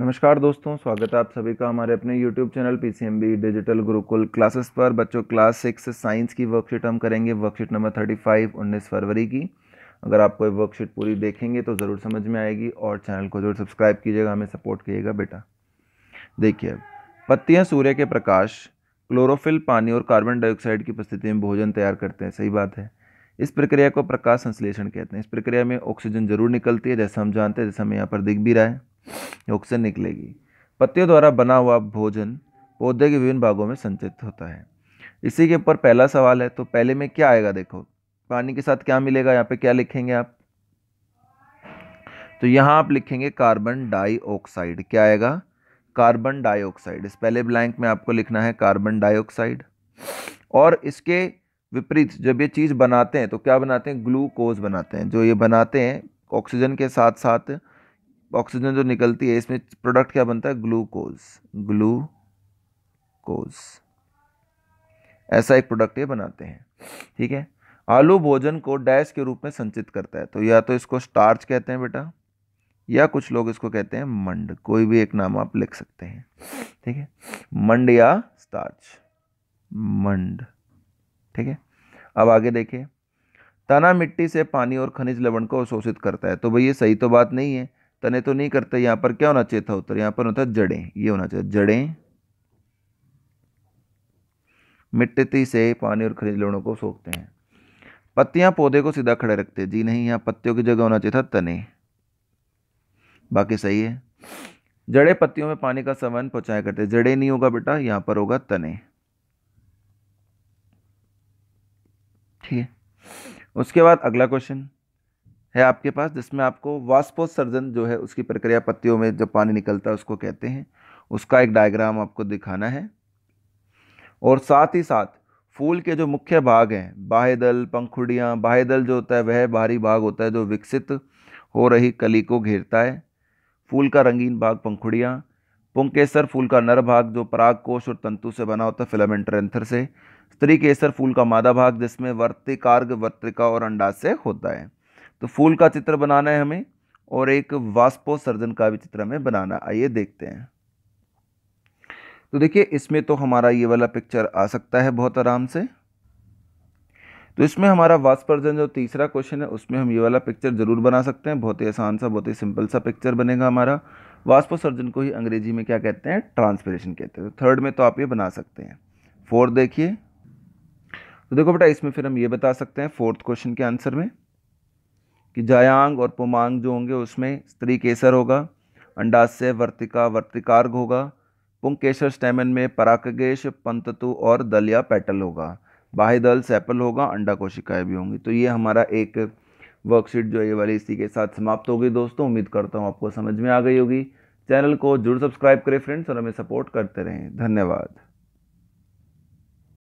नमस्कार दोस्तों स्वागत है आप सभी का हमारे अपने YouTube channel P digital Gurukul classes पर बच्चों क्लास सिक्स साइंस की वर्कशीट हम करेंगे वर्कशीट नंबर थर्टी फाइव उन्नीस फरवरी की अगर आप कोई वर्कशीट पूरी देखेंगे तो ज़रूर समझ में आएगी और चैनल को जरूर सब्सक्राइब कीजिएगा हमें सपोर्ट कीजिएगा बेटा देखिए पत्तियाँ सूर्य के प्रकाश क्लोरोफिल पानी और कार्बन डाइऑक्साइड की उपस्थिति में भोजन तैयार करते हैं सही बात है इस प्रक्रिया को प्रकाश संश्लेषण कहते हैं इस प्रक्रिया में ऑक्सीजन जरूर निकलती है जैसा हम जानते हैं जैसा हमें यहाँ पर दिख भी रहा है ऑक्सीजन निकलेगी पत्तियों द्वारा बना हुआ भोजन पौधे के विभिन्न भागों में संचित होता है इसी के ऊपर पहला सवाल है तो पहले में क्या आएगा देखो पानी के साथ क्या मिलेगा यहाँ पे क्या लिखेंगे आप तो यहाँ आप लिखेंगे कार्बन डाइऑक्साइड क्या आएगा कार्बन डाइऑक्साइड इस पहले ब्लैंक में आपको लिखना है कार्बन डाइऑक्साइड और इसके विपरीत जब ये चीज़ बनाते हैं तो क्या बनाते हैं ग्लूकोज बनाते हैं जो ये बनाते हैं ऑक्सीजन के साथ साथ ऑक्सीजन जो निकलती है इसमें प्रोडक्ट क्या बनता है ग्लूकोज ग्लूकोज ऐसा एक प्रोडक्ट ये बनाते हैं ठीक है आलू भोजन को डैश के रूप में संचित करता है तो या तो इसको स्टार्च कहते हैं बेटा या कुछ लोग इसको कहते हैं मंड कोई भी एक नाम आप लिख सकते हैं ठीक है मंड या स्टार्च मंड ठीक है अब आगे देखिए तना मिट्टी से पानी और खनिज लवण को अवशोषित करता है तो भाई ये सही तो बात नहीं है तने तो नहीं करते यहां पर क्या होना चाहिए था उत्तर यहां पर होता जड़ें ये होना चाहिए जड़ें मिट्टी से पानी और खनिज लवणों को सोखते हैं पत्तियां पौधे को सीधा खड़े रखते हैं जी नहीं यहां पत्तियों की जगह होना चाहिए था तने बाकी सही है जड़े पत्तियों में पानी का संवहन पहुंचाया करते जड़े नहीं होगा बेटा यहां पर होगा तने ठीक है उसके बाद अगला क्वेश्चन है आपके पास जिसमें आपको वाष्पोत्सर्जन जो है उसकी प्रक्रिया पत्तियों में जब पानी निकलता है उसको कहते हैं उसका एक डायग्राम आपको दिखाना है और साथ ही साथ फूल के जो मुख्य भाग हैं बाह्य दल पंखुड़ियाँ बाह्य दल जो होता है वह बाहरी भाग होता है जो विकसित हो रही कली को घेरता है फूल का रंगीन भाग पंखुड़ियाँ पुंकेसर फूल का नर भाग जो पराग कोश और तंतु से बना होता है फिलामेंट रेंथर से स्त्री केसर फूल का मादा भाग जिसमें वर्तिकार्ग वर्तिका और अंडाशय होता है तो फूल का चित्र बनाना है हमें और एक वास्पो सर्जन का भी चित्र हमें बनाना आइए देखते हैं तो देखिए इसमें तो हमारा ये वाला पिक्चर आ सकता है बहुत आराम से तो इसमें हमारा वास्पर्जन जो तीसरा क्वेश्चन है उसमें हम ये वाला पिक्चर ज़रूर बना सकते हैं बहुत ही आसान सा बहुत ही सिंपल सा पिक्चर बनेगा हमारा वास्पो सर्जन को ही अंग्रेजी में क्या कहते हैं ट्रांसपरेशन कहते हैं तो थर्ड में तो आप ये बना सकते हैं फोर्थ देखिए तो देखो बेटा इसमें फिर हम ये बता सकते हैं फोर्थ क्वेश्चन के आंसर में कि जायांग और पुमांग जो होंगे उसमें स्त्री केसर होगा अंडाशय वर्तिका वर्तिकार्ग होगा पुंकेशर स्टेमन में पराकगेश पंततु और दलिया पेटल होगा बाह्य दल सैपल होगा अंडा कोशिकाएँ भी होंगी तो ये हमारा एक वर्कशीट जो है ये वाली इसी के साथ समाप्त होगी दोस्तों उम्मीद करता हूँ आपको समझ में आ गई होगी चैनल को जरूर सब्सक्राइब करें फ्रेंड्स और हमें सपोर्ट करते रहें धन्यवाद